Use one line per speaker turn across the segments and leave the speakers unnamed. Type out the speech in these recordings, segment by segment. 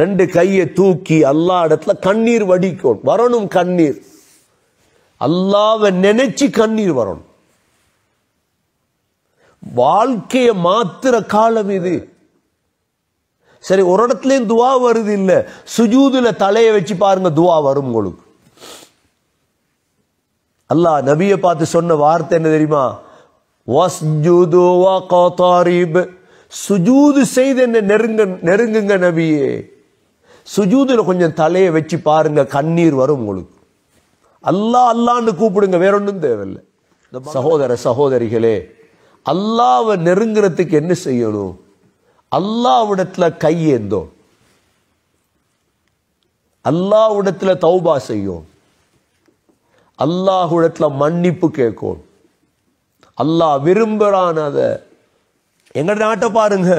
ரெண்டு கையை தூக்கி அல்லா இடத்துல கண்ணீர் வடிக்கும் வரணும் கண்ணீர் அல்லாவை நினைச்சு கண்ணீர் வரணும் வாழ்க்கையை மாத்திர காலம் இது சரி ஒரு இடத்துலயும் துவா வருது இல்ல சுஜூதுல தலையை வச்சு பாருங்க துவா வரும் உங்களுக்கு அல்லாஹ் நபியை பார்த்து சொன்ன வார்த்தை என்ன தெரியுமா சுஜூது செய்து என்ன நெருங்க நெருங்குங்க நபியே சுஜூதில் கொஞ்சம் தலையை வச்சு பாருங்க கண்ணீர் வரும் உங்களுக்கு அல்லா அல்லான்னு கூப்பிடுங்க வேற ஒன்றும் தேவையில்லை சகோதர சகோதரிகளே அல்லாவை நெருங்குறதுக்கு என்ன செய்யணும் அல்லாவிடத்தில் கையேந்தோம் அல்லாவிடத்தில் தௌபா செய்யும் அல்லாஹுடத்தில் மன்னிப்பு கேட்கும் அல்லாஹ் விரும்புகிறான் அதை எங்கள்ட நாட்டை பாருங்க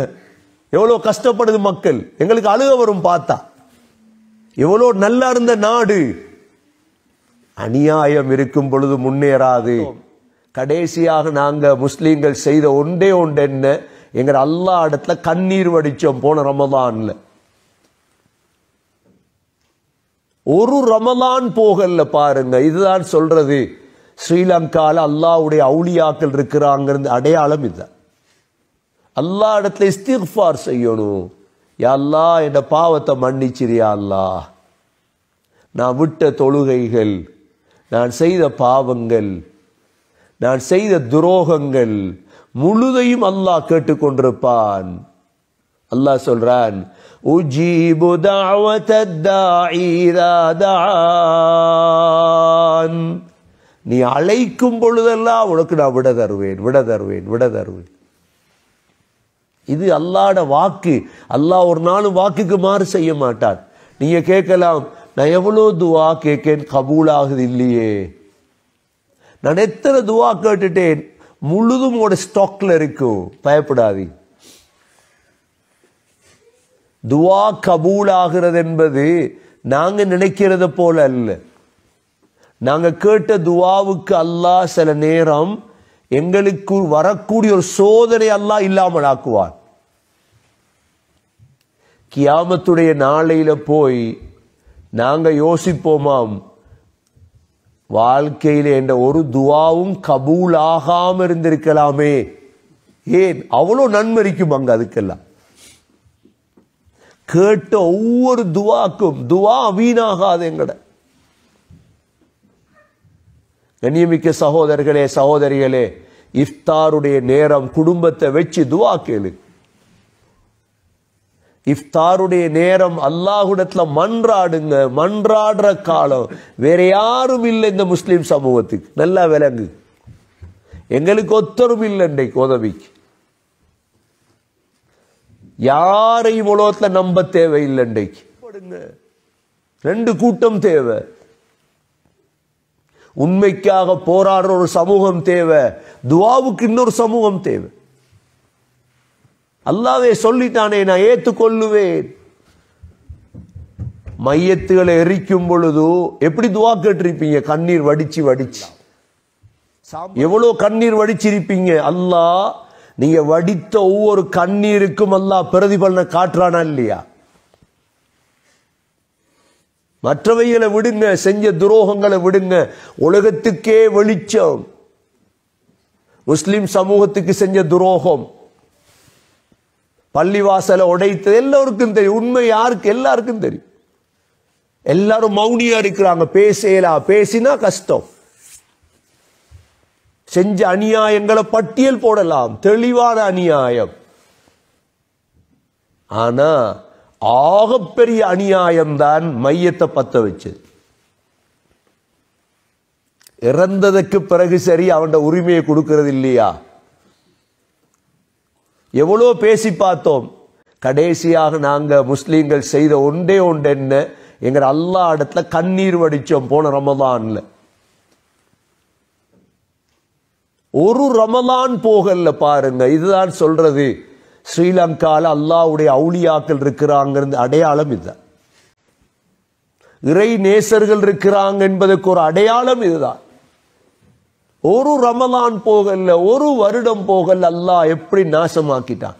எவ்வளோ கஷ்டப்படுது மக்கள் எங்களுக்கு அழுக வரும் பார்த்தா எவ்வளோ நல்லா இருந்த நாடு அநியாயம் இருக்கும் பொழுது முன்னேறாது கடைசியாக நாங்கள் முஸ்லீம்கள் செய்த ஒன்றே ஒன்று என்ன எங்கிற அல்லா இடத்துல கண்ணீர் வடித்தோம் போன ரமதான்ல ஒரு ரமலான் போகல பாருங்க இதுதான் சொல்றது ஸ்ரீலங்காவில் அல்லாவுடைய அவுளியாக்கள் இருக்கிறாங்கிறது அடையாளம் இதுதான் அல்லா இடத்துல இஸ்திஃபார் செய்யணும் யாழ்லா என் பாவத்தை மன்னிச்சிரியா அல்லா நான் விட்ட தொழுகைகள் நான் செய்த பாவங்கள் நான் செய்த துரோகங்கள் முழுதையும் அல்லாஹ் கேட்டுக்கொண்டிருப்பான் அல்லாஹ் சொல்றான் உஜீபு நீ அழைக்கும் பொழுதெல்லாம் உனக்கு நான் விட தருவேன் விட தருவேன் விட தருவேன் இது அல்லாட வாக்கு அல்லாஹ் ஒரு நாளும் வாக்குக்கு மாறு செய்ய மாட்டார் நீங்கள் கேட்கலாம் நான் எவ்வளோ துவா கேட்கேன் கபூலாகுது இல்லையே நான் எத்தனை துவா கேட்டுட்டேன் முழுதும் உங்களோட ஸ்டாக்ல இருக்கும் பயப்படாதி துவா கபூல் ஆகிறது என்பது நாங்கள் நினைக்கிறத போல அல்ல நாங்கள் கேட்ட துவாவுக்கு அல்லாஹ் சில நேரம் எங்களுக்கு வரக்கூடிய ஒரு சோதனை அல்ல இல்லாமல் ஆக்குவார் கியாமத்துடைய நாளையில போய் நாங்க யோசிப்போமாம் வாழ்க்கையில என்ற ஒரு துவாவும் கபூல் ஆகாம இருந்திருக்கலாமே ஏன் அவ்வளோ நன்மரிக்கும் அங்க அதுக்கெல்லாம் கேட்ட ஒவ்வொரு துவாக்கும் துவா வீணாகாது எங்கட கண்ணியமிக்க சகோதரர்களே சகோதரிகளே இஃப்தாருடைய நேரம் குடும்பத்தை வச்சு துவா கேளு இஃப்தாருடைய நேரம் அல்லாஹுடத்துல மன்றாடுங்க மன்றாடுற காலம் வேற யாரும் இல்லை இந்த முஸ்லீம் சமூகத்துக்கு நல்லா விளங்கு எங்களுக்கு ஒத்தரும் இல்லை இன்றைக்கு உதவிக்கு யாரையும் உலகத்தில் நம்ப தேவை இல்லை இன்றைக்கு ரெண்டு கூட்டம் தேவை உண்மைக்காக போராடுற ஒரு சமூகம் தேவை துவாவுக்கு இன்னொரு சமூகம் தேவை அல்லாவே சொல்லிட்டானே நான் ஏற்றுக்கொள்ளுவேன் மையத்துகளை எரிக்கும் பொழுது எப்படி துவா கேட்டிருப்பீங்க கண்ணீர் வடிச்சு வடிச்சு எவ்வளோ கண்ணீர் வடிச்சிருப்பீங்க அல்லாஹ் நீங்க வடித்த ஒவ்வொரு கண்ணீருக்கும் அல்லாஹ் பிரதிபலனை காட்டுறானா இல்லையா மற்றவைகளை விடுங்க செஞ்ச துரோகங்களை விடுங்க உலகத்துக்கே வெளிச்சம் முஸ்லிம் சமூகத்துக்கு செஞ்ச துரோகம் பள்ளிவாசலை உடைத்தது எல்லோருக்கும் தெரியும் உண்மை யாருக்கு எல்லாருக்கும் தெரியும் எல்லாரும் மௌனியா இருக்கிறாங்க பேசலா பேசினா கஷ்டம் செஞ்ச அநியாயங்களை பட்டியல் போடலாம் தெளிவான அநியாயம் ஆனா ஆகப்பெரிய அநியாயம்தான் மையத்தை பத்த வச்சு இறந்ததுக்கு பிறகு சரி அவன் உரிமையை கொடுக்கறது இல்லையா எவ்வளோ பேசி பார்த்தோம் கடைசியாக நாங்கள் முஸ்லீம்கள் செய்த ஒன்றே ஒன்று என்ன எங்க அல்லா இடத்துல கண்ணீர் வடித்தோம் போன ரமதான்ல ஒரு ரமதான் போகல பாருங்க இதுதான் சொல்றது ஸ்ரீலங்காவில் அல்லாவுடைய அவுளியாக்கள் இருக்கிறாங்கிறது அடையாளம் இதுதான் இறை நேசர்கள் இருக்கிறாங்க என்பதற்கு ஒரு அடையாளம் இதுதான் ஒரு ரமலான் போகல ஒரு வருடம் போகல் அல்லாஹ் எப்படி நாசமாக்கிட்டான்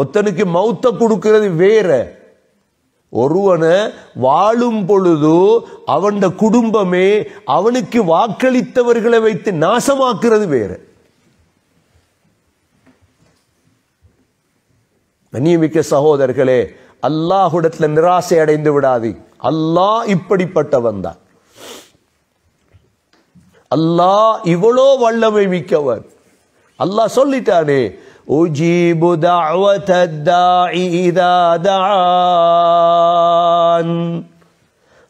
ஒத்தனுக்கு மௌத்த கொடுக்கிறது வேற ஒருவனை வாழும் பொழுது அவன் குடும்பமே அவனுக்கு வாக்களித்தவர்களை வைத்து நாசமாக்குறது வேற கண்ணியமிக்க சகோதரர்களே அல்லாஹுடத்துல நிராசை அடைந்து விடாது அல்லாஹ் இப்படிப்பட்டவன் தான் அல்லாஹ் இவ்வளோ வல்லமை மிக்கவர் அல்லாஹ் சொல்லிட்டானே உஜீபு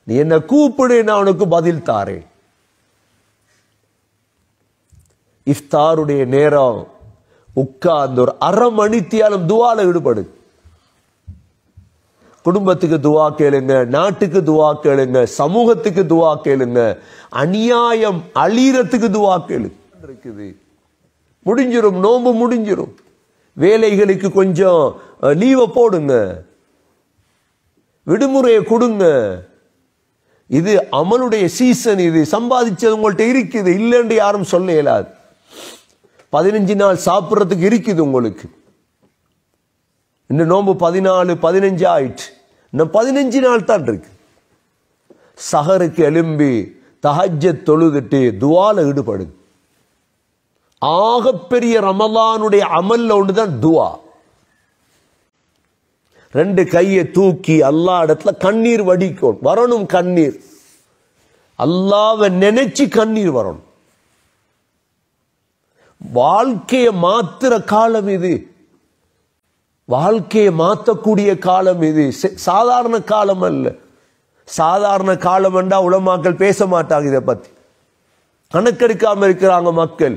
நீ என்ன கூப்பிடு நான் உனக்கு பதில் தாரேன் இஃப்தாருடைய நேரம் உட்கார்ந்து ஒரு அரை மணித்தியாலும் துவால ஈடுபடு குடும்பத்துக்கு துவா கேளுங்க நாட்டுக்கு துவா கேளுங்க சமூகத்துக்கு துவா கேளுங்க அநியாயம் அழியறத்துக்கு துவா கேளு இருக்குது முடிஞ்சிடும் நோம்பு முடிஞ்சிடும் வேலைகளுக்கு கொஞ்சம் லீவை போடுங்க விடுமுறையை கொடுங்க இது அமலுடைய சீசன் இது சம்பாதிச்சது உங்கள்கிட்ட இருக்குது இல்லைன்னு யாரும் சொல்ல இயலாது பதினஞ்சு நாள் சாப்பிட்றதுக்கு இருக்குது உங்களுக்கு இந்த நோம்பு பதினாலு பதினஞ்சு ஆயிடுச்சு இன்னும் பதினஞ்சு நாள் தான் இருக்கு சகருக்கு எலும்பி தகஜ தொழுதுட்டு துவால ஈடுபடு ஆகப்பெரிய ரமலானுடைய அமல்ல ஒன்று தான் துவா ரெண்டு கையை தூக்கி அல்லா இடத்துல கண்ணீர் வடிக்கும் வரணும் கண்ணீர் அல்லாவை நினைச்சு கண்ணீர் வரணும் வாழ்க்கையை மாத்துற காலம் இது வாழ்க்கையை மாற்றக்கூடிய காலம் இது சாதாரண காலம் அல்ல சாதாரண காலம் என்றா உலமாக்கள் பேச மாட்டாங்க இதை பற்றி கணக்கெடுக்காம இருக்கிறாங்க மக்கள்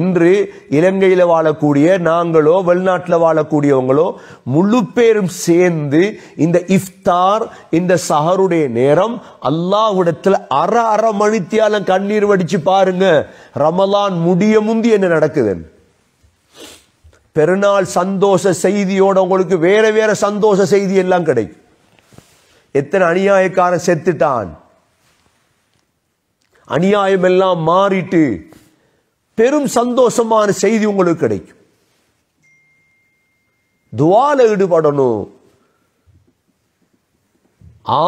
இன்று இலங்கையில் வாழக்கூடிய நாங்களோ வெளிநாட்டில் வாழக்கூடியவங்களோ முழு பேரும் சேர்ந்து இந்த இஃப்தார் இந்த சஹருடைய நேரம் அல்லாஹ்விடத்தில் அற அற மணித்தியாலம் கண்ணீர் வடிச்சு பாருங்க ரமலான் முடிய முந்தி என்ன நடக்குது பெருநாள் சந்தோஷ செய்தியோட உங்களுக்கு வேற வேற சந்தோஷ செய்தி எல்லாம் கிடைக்கும் எத்தனை அநியாயக்காரன் செத்துட்டான் அநியாயம் எல்லாம் மாறிட்டு பெரும் சந்தோஷமான செய்தி உங்களுக்கு கிடைக்கும் துவால ஈடுபடணும்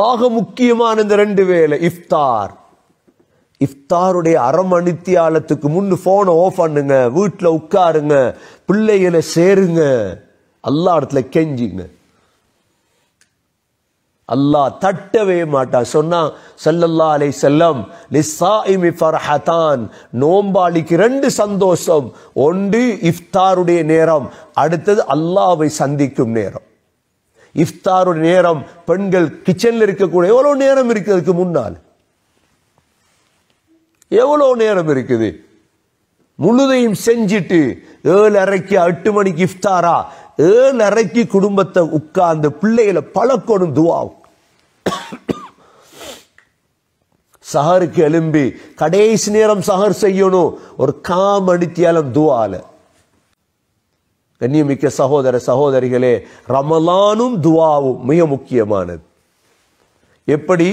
ஆக முக்கியமான இந்த ரெண்டு வேலை இஃப்தார் இஃப்தாருடைய அறமணித்தியாலத்துக்கு மணித்தியாலத்துக்கு முன்னு போனை ஆஃப் பண்ணுங்க வீட்டில் உட்காருங்க பிள்ளைகளை சேருங்க எல்லா இடத்துல கெஞ்சிங்க அல்லாஹ் தட்டவே மாட்டா சொன்னா செல்லல்லா அலை செல்லம் நோம்பாளிக்கு ரெண்டு சந்தோஷம் ஒன்று இஃப்தாருடைய நேரம் அடுத்தது அல்லாவை சந்திக்கும் நேரம் இஃப்தாருடைய நேரம் பெண்கள் கிச்சனில் இருக்கக்கூடிய எவ்வளோ நேரம் இருக்கிறதுக்கு முன்னால் எவ்வளோ நேரம் இருக்குது முழுதையும் செஞ்சிட்டு ஏழு அரைக்கு எட்டு மணிக்கு இஃப்தாரா ஏழு குடும்பத்தை உட்கார்ந்து பிள்ளைகளை பழக்கணும் துவாவும் சஹருக்கு எலும்பி கடைசி நேரம் சஹர் செய்யணும் ஒரு அடித்தியாலும் துவால கண்ணியமிக்க சகோதர சகோதரிகளே ரமலானும் துவாவும் மிக முக்கியமானது எப்படி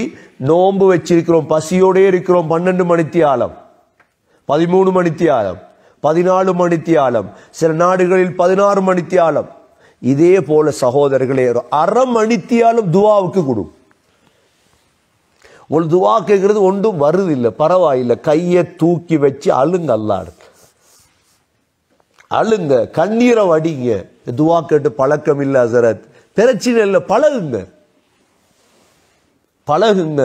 நோன்பு வச்சிருக்கிறோம் பசியோடே இருக்கிறோம் பன்னெண்டு மணித்தியாலம் பதிமூணு மணித்தியாலம் பதினாலு மணி தியாலம் சில நாடுகளில் பதினாறு மணி தியாலம் இதே போல சகோதரர்களே அரை மணி தியாலம் துவாவுக்கு கொடு ஒரு துவா கேட்கறது ஒன்றும் வருது இல்லை பரவாயில்லை கையை தூக்கி வச்சு அழுங்க அல்லாருக்கு அழுங்க கண்ணீரை வடிங்க துவா கேட்டு பழக்கம் இல்லை அசரத் பிரச்சனை இல்லை பழகுங்க பழகுங்க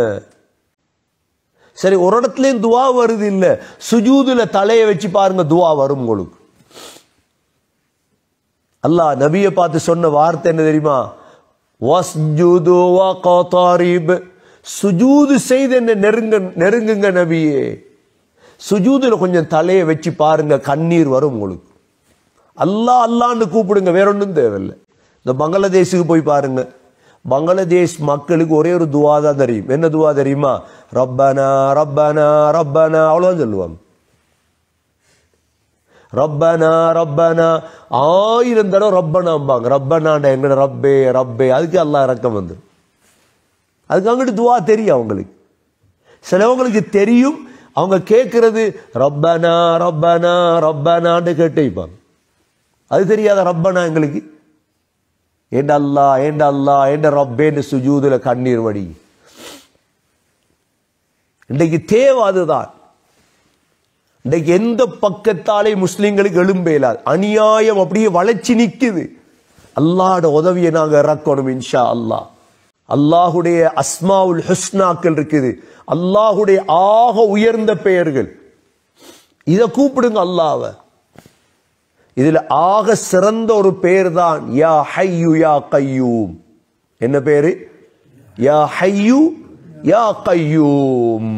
சரி ஒரு இடத்துலையும் துவா வருது இல்லை சுஜூதில் தலையை வச்சு பாருங்க துவா வரும் உங்களுக்கு அல்லாஹ் நபியை பார்த்து சொன்ன வார்த்தை என்ன தெரியுமா சுஜூது செய்து என்ன நெருங்க நெருங்குங்க நபியே சுஜூதில் கொஞ்சம் தலையை வச்சு பாருங்க கண்ணீர் வரும் உங்களுக்கு அல்லா அல்லான்னு கூப்பிடுங்க வேற ஒன்றும் தேவையில்லை இந்த பங்களாதேஷுக்கு போய் பாருங்க பங்களாதேஷ் மக்களுக்கு ஒரே ஒரு துவா தான் தெரியும் என்ன துவா தெரியுமா ரப்பனா ரப்பனா ரப்பனா அவ்வளோதான் சொல்லுவாங்க ரப்பனா ரப்பனா ஆயிரம் தடவை ரப்பனாம்பாங்க ரப்பனாண்ட எங்கட ரப்பே ரப்பே அதுக்கு எல்லாம் இறக்கம் வந்து அதுக்கு அங்கிட்டு துவா தெரியும் அவங்களுக்கு சிலவங்களுக்கு தெரியும் அவங்க கேட்கறது ரப்பனா ரப்பனா ரப்பனான்னு கேட்டுப்பாங்க அது தெரியாத ரப்பனா எங்களுக்கு ஏண்ட அல்லா ஏண்ட அல்லா ஏண்ட ரப்பேன்னு சுஜூதில் கண்ணீர் வடி இன்றைக்கு தேவை அதுதான் இன்றைக்கு எந்த பக்கத்தாலே முஸ்லீம்களுக்கு எழும்பெயலாது அநியாயம் அப்படியே வளர்ச்சி நிற்குது அல்லாட உதவியை நாங்கள் இறக்கணும் இன்ஷா அல்லா அல்லாஹுடைய அஸ்மாவுல் ஹுஸ்னாக்கள் இருக்குது அல்லாஹுடைய ஆக உயர்ந்த பெயர்கள் இதை கூப்பிடுங்க அல்லாவை இதில் ஆக சிறந்த ஒரு பெயர் தான் யா ஹையு யா கையூம் என்ன பேரு யா ஹையு யா கையூம்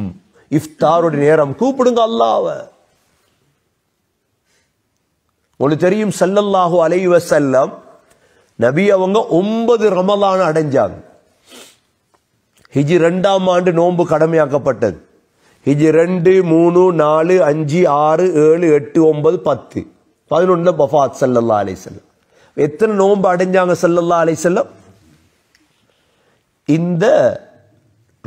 இஃப்தாருடைய நேரம் கூப்பிடுங்க அல்லாவ உங்களுக்கு தெரியும் சல்லல்லாஹு அலைவ செல்லம் நபி அவங்க ஒன்பது ரமலான் அடைஞ்சாங்க ஹிஜி ரெண்டாம் ஆண்டு நோன்பு கடமையாக்கப்பட்டது ஹிஜி ரெண்டு மூணு நாலு அஞ்சு ஆறு ஏழு எட்டு ஒன்பது பத்து பதினொன்று பஃபாத் சல்லல்லா அலை செல்லம் எத்தனை நோன்பு அடைஞ்சாங்க செல்லல்லா அலை செல்லம் இந்த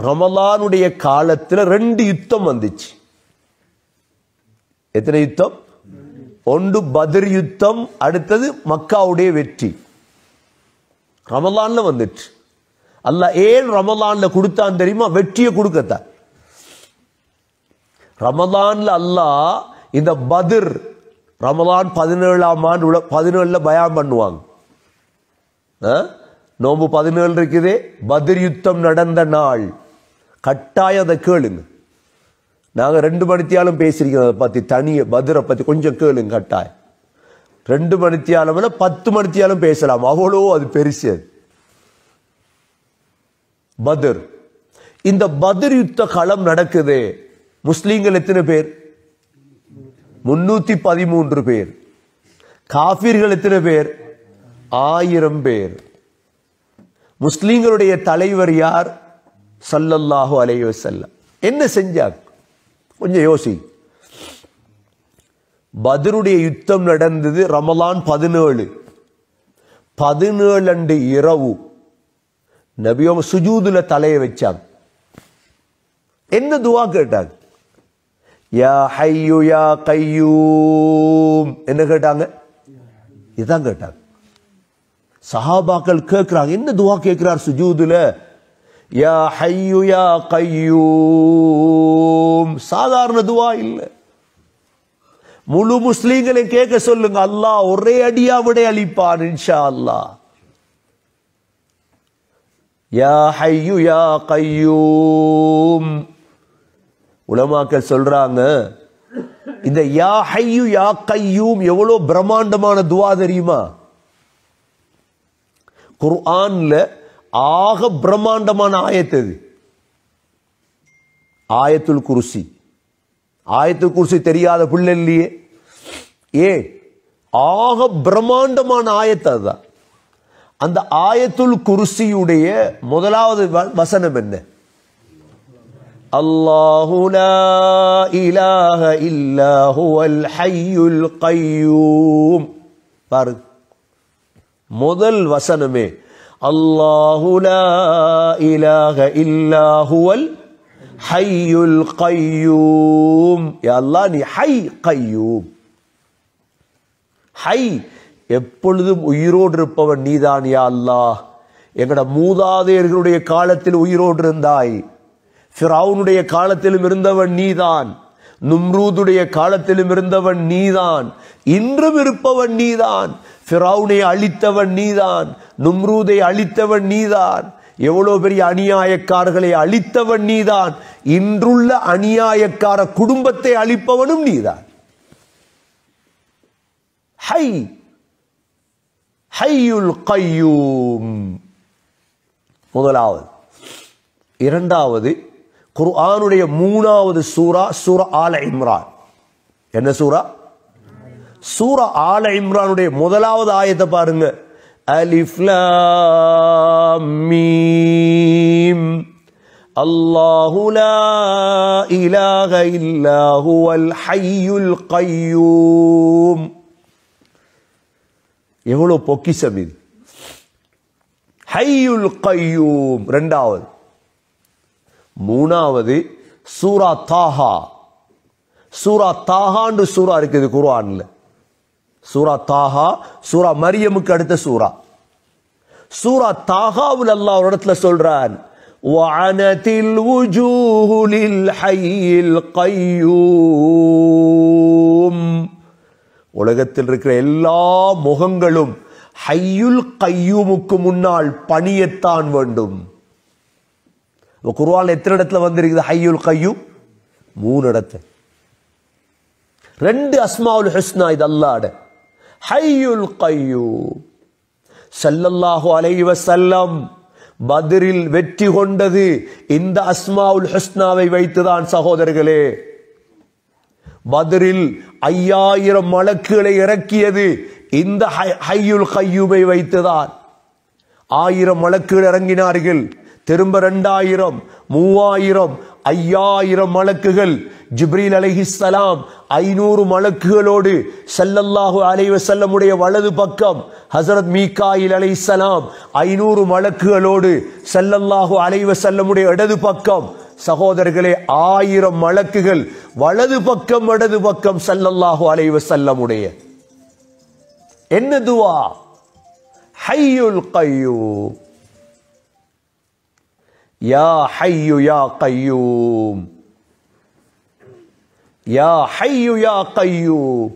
ரமலானுடைய காலத்தில் ரெண்டு யுத்தம் வந்துச்சு எத்தனை யுத்தம் ஒன்று பதிர் யுத்தம் அடுத்தது மக்காவுடைய வெற்றி ரமலான்ல வந்துச்சு அல்ல ஏன் ரமலான்ல கொடுத்தான் தெரியுமா வெற்றியை கொடுக்கத்த ரமலான்ல அல்லாஹ் இந்த பதிர் ரமலான் பதினேழாம் ஆண்டு பதினேழுல பயம் பண்ணுவாங்க நோம்பு பதினேழு இருக்குது பதிர் யுத்தம் நடந்த நாள் கட்டாயம் அதை கேளுங்க நாங்கள் ரெண்டு மணித்தியாலும் பேசியிருக்கிறோம் அதை பற்றி தனியை மதுரை பற்றி கொஞ்சம் கேளுங்க கட்டாயம் ரெண்டு மணித்தியாலும் இல்லை பத்து மணித்தியாலும் பேசலாம் அவ்வளோ அது பெருசு அது பதர் இந்த பதிர் யுத்த களம் நடக்குது முஸ்லீம்கள் எத்தனை பேர் முன்னூத்தி பதிமூன்று பேர் காபிர்கள் எத்தனை பேர் ஆயிரம் பேர் முஸ்லீம்களுடைய தலைவர் யார் சல்லல்லாஹோ அலையோ செல்லம் என்ன செஞ்சாங்க கொஞ்சம் யோசி பதருடைய யுத்தம் நடந்தது ரமலான் பதினேழு பதினேழு அண்டு இரவு நபியோம் சுஜூதுல தலையை வச்சாங்க என்ன துவா கேட்டாங்க யா ஹையு யா கையூம் என்ன கேட்டாங்க இதான் கேட்டாங்க சஹாபாக்கள் கேட்கிறாங்க என்ன துவா கேட்கிறார் சுஜூதுல யா ஹையு யா கையூம் சாதாரண துவா இல்லை முழு முஸ்லீம்களை கேட்க சொல்லுங்க அல்லாஹ் ஒரே அடியா விடை அளிப்பான் இன்ஷா அல்லா யா ஹையு யா கையூம் உலமாக்கள் சொல்றாங்க இந்த யா ஹையு யா கையூம் எவ்வளவு பிரம்மாண்டமான துவா தெரியுமா குர்ஆன்ல ஆக பிரம்மாண்டமான ஆயத்து அது ஆயத்துல் குருசி ஆயத்துல் குருசி தெரியாத பிள்ளை இல்லையே ஏ ஆக பிரம்மாண்டமான ஆயத்து அதுதான் அந்த ஆயத்துல் குருசியுடைய முதலாவது வசனம் என்ன அல்லாஹு இலாஹ இல்லாஹுவல் ஹையுல் கையூம் பாரு முதல் வசனமே الله لا إله إلا هو الحي القيوم يا الله ني حي قيوم ஹை எப்பொழுதும் உயிரோடு இருப்பவன் நீதான் யா அல்லாஹ் எங்கட மூதாதையர்களுடைய காலத்தில் உயிரோடு இருந்தாய் ஃபிரவுனுடைய காலத்திலும் இருந்தவன் நீதான் நும்ரூதுடைய காலத்திலும் இருந்தவன் நீதான் இன்றும் இருப்பவன் நீதான் ஃபிரௌனை அழித்தவன் நீதான் நும்ரூதை அழித்தவன் நீதான் எவ்வளோ பெரிய அநியாயக்காரர்களை அழித்தவன் நீதான் இன்றுள்ள அநியாயக்கார குடும்பத்தை அழிப்பவனும் நீதான் ஹை ஹையுல் கையூம் முதலாவது இரண்டாவது குர்ஆனுடைய மூணாவது சூரா சூரா ஆல இம்ரான் என்ன சூரா சூரா ஆல இம்ரானுடைய முதலாவது ஆயத்தை பாருங்க அலிஃப்லாமீம் அல்லாஹு லா இலாஹ இல்லாஹு அல் ஹையுல் கையூம் எவ்வளோ பொக்கிசம் இது ஹையுல் கையூம் ரெண்டாவது மூணாவது சூரா தாஹா சூரா தாஹாண்டு சூரா இருக்குது குர்ஆனில் சூரா தாஹா சூரா மரியமுக்கு அடுத்த சூரா சூரா தாகாவுல் அல்லாஹ் ஒரு இடத்துல சொல்றான் وعنت الوجوه للحي القيوم உலகத்தில் இருக்கிற எல்லா முகங்களும் ஹையுல் கையூமுக்கு முன்னால் பணியத்தான் வேண்டும் குருவால் எத்தனை இடத்துல வந்திருக்குது ஹையுல் கையூம் மூணு இடத்து ரெண்டு அஸ்மாவுல் ஹுஸ்னா இது அல்லாட ஹையுல் கையூ சல்லல்லாஹு அலைவ செல்லம் பதிரில் வெற்றி கொண்டது இந்த அஸ்மாவுல் ஹஸ்னாவை வைத்துதான் சகோதரர்களே பதிரில் ஐயாயிரம் மலக்குகளை இறக்கியது இந்த ஹையுல் கையூமை வைத்துதான் ஆயிரம் மலக்குகள் இறங்கினார்கள் திரும்ப ரெண்டாயிரம் மூவாயிரம் ஐயாயிரம் மலக்குகள் ஜிப்ரீல் அலைஹிஸ்ஸலாம் ஐநூறு மலக்குகளோடு அலைவ செல்லமுடைய வலது பக்கம் ஹசரத் மீகாயில் அலைஹிஸ்ஸலாம் ஐநூறு மலக்குகளோடு அலைவ செல்லமுடைய இடது பக்கம் சகோதரர்களே ஆயிரம் மலக்குகள் வலது பக்கம் இடது பக்கம் அலைவ செல்லமுடைய என்ன துவா ஹையுல் கையூ யா ஹையு யா கையூம் யா ஹையு யா கையூம்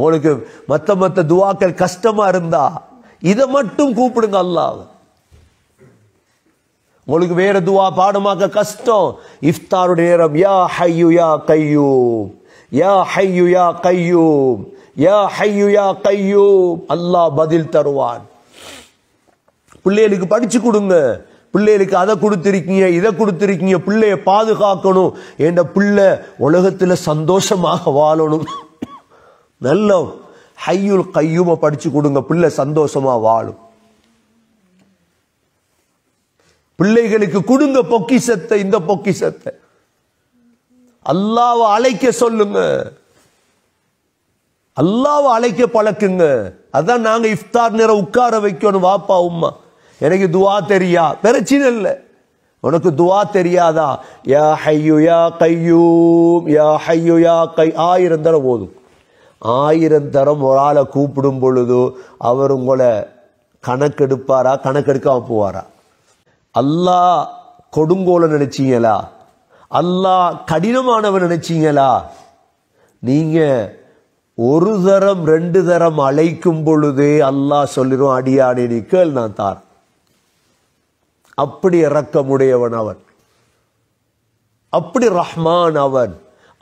உங்களுக்கு மற்ற மத்த துவாக்கள் கஷ்டமா இருந்தா இதை மட்டும் கூப்பிடுங்க அல்லாஹ் உங்களுக்கு வேற துவா பாடமாக்க கஷ்டம் இஃப்தாருடைய நேரம் யா ஹையு யா கையூம் யா ஹையு யா கையூம் யா ஹையு யா கையூம் அல்லாஹ் பதில் தருவான் பிள்ளைகளுக்கு படிச்சு கொடுங்க பிள்ளைகளுக்கு அதை கொடுத்துருக்கீங்க இதை கொடுத்துருக்கீங்க பிள்ளைய பாதுகாக்கணும் என் பிள்ளை உலகத்தில் சந்தோஷமாக வாழணும் நல்ல ஹையுள் கையும படிச்சு கொடுங்க பிள்ளை சந்தோஷமா வாழும் பிள்ளைகளுக்கு கொடுங்க பொக்கிசத்தை இந்த பொக்கிசத்தை அல்லாவை அழைக்க சொல்லுங்க அல்லாவை அழைக்க பழக்குங்க அதான் நாங்க இஃப்தார் நேரம் உட்கார வைக்கணும் வாப்பா உமா எனக்கு துவா தெரியா பிரச்சனை இல்லை உனக்கு துவா தெரியாதா யா ஹையு யா கையூம் யா ஹையு யா கை ஆயிரம் தரம் போதும் ஆயிரம் தரம் ஒரு ஆளை கூப்பிடும் பொழுது அவர் உங்களை கணக்கெடுப்பாரா கணக்கெடுக்காம போவாரா அல்லா கொடுங்கோலை நினைச்சீங்களா அல்லா கடினமானவன் நினைச்சீங்களா நீங்கள் ஒரு தரம் ரெண்டு தரம் அழைக்கும் பொழுதே அல்லாஹ் சொல்லிடும் அடியானே நீ கேள் நான் தார் அப்படி இறக்கமுடையவன் அவன் அப்படி ரஹ்மான் அவன்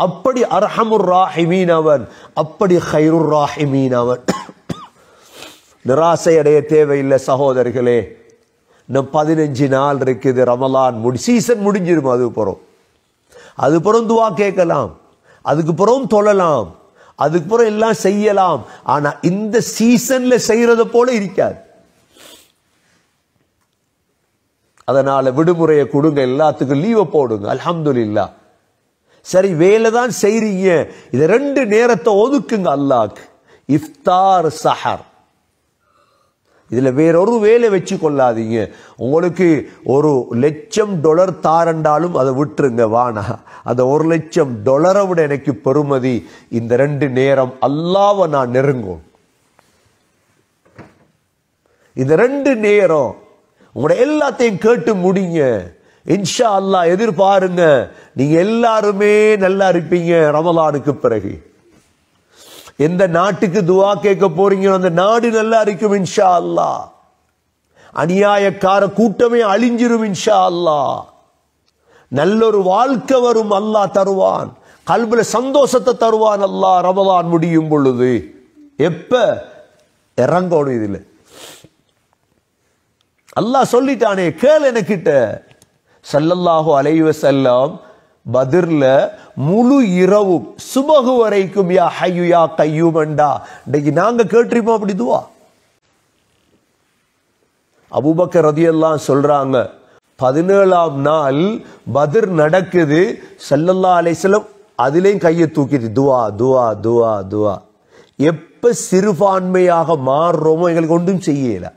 அப்படி அர்ஹமுர் ராஹிமீன் அவன் அப்படி ஹைரு ராஹிமீன் அவன் நிராசை அடைய தேவையில்லை சகோதரர்களே இன்னும் பதினஞ்சு நாள் இருக்குது ரமலான் முடி சீசன் முடிஞ்சிடும் அது புறம் அது புறம் துவா கேட்கலாம் அதுக்கு புறம் தொழலாம் அதுக்கு புறம் எல்லாம் செய்யலாம் ஆனால் இந்த சீசனில் செய்கிறத போல இருக்காது அதனால விடுமுறையை கொடுங்க எல்லாத்துக்கும் லீவை போடுங்க இல்லா சரி வேலை தான் செய்றீங்க இதை ரெண்டு நேரத்தை ஒதுக்குங்க அல்லாக்கு இஃப்தார் சஹர் இதில் வேறொரு வேலை வச்சு கொள்ளாதீங்க உங்களுக்கு ஒரு லட்சம் டொலர் தாரண்டாலும் அதை விட்டுருங்க வானா அந்த ஒரு லட்சம் டொலரை விட எனக்கு பெருமதி இந்த ரெண்டு நேரம் அல்லாவை நான் நெருங்கும் இந்த ரெண்டு நேரம் உங்களோட எல்லாத்தையும் கேட்டு முடிங்க இன்ஷா அல்லா எதிர்பாருங்க நீங்க எல்லாருமே நல்லா இருப்பீங்க ரமலானுக்கு பிறகு எந்த நாட்டுக்கு துவா கேட்க போறீங்க அந்த நாடு நல்லா இருக்கும் இன்ஷா அல்லா அநியாயக்கார கூட்டமே அழிஞ்சிரும் இன்ஷா அல்லா நல்லொரு வாழ்க்கை வரும் அல்லா தருவான் கல்வில சந்தோஷத்தை தருவான் அல்லா ரமலான் முடியும் பொழுது எப்ப இறங்கோடு இதில் அல்லா சொல்லிட்டானே கேள் எனக்கிட்ட சல்லல்லாஹோ அலைவ செல்லாம் பதிரில் முழு இரவும் சுபகு வரைக்கும் யா ஹையு யா அண்டா இன்னைக்கு நாங்கள் கேட்டிருப்போம் அப்படி துவா அபுபக்கர் ரதியெல்லாம் சொல்றாங்க பதினேழாம் நாள் பதிர் நடக்குது சல்லல்லா அலைசலம் அதுலேயும் கையை தூக்கிது துவா துவா துவா துவா எப்போ சிறுபான்மையாக மாறுறோமோ எங்களுக்கு ஒன்றும் செய்யலை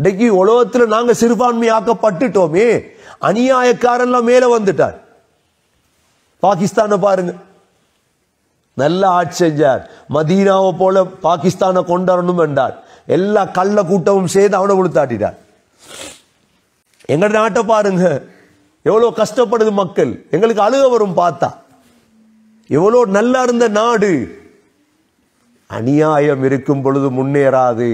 இன்னைக்கு உலகத்தில் நாங்கள் சிறுபான்மையாக்கப்பட்டுட்டோமே அநியாயக்காரெல்லாம் மேலே வந்துட்டார் பாகிஸ்தானை பாருங்க நல்ல ஆட்சி செஞ்சார் மதீனாவை போல பாகிஸ்தானை கொண்டாடணும் என்றார் எல்லா கள்ள கூட்டமும் சேர்ந்து அவனை கொடுத்தாட்டார் எங்க நாட்டை பாருங்க எவ்வளவு கஷ்டப்படுது மக்கள் எங்களுக்கு அழுக வரும் பார்த்தா எவ்வளோ நல்லா இருந்த நாடு அநியாயம் இருக்கும் பொழுது முன்னேறாது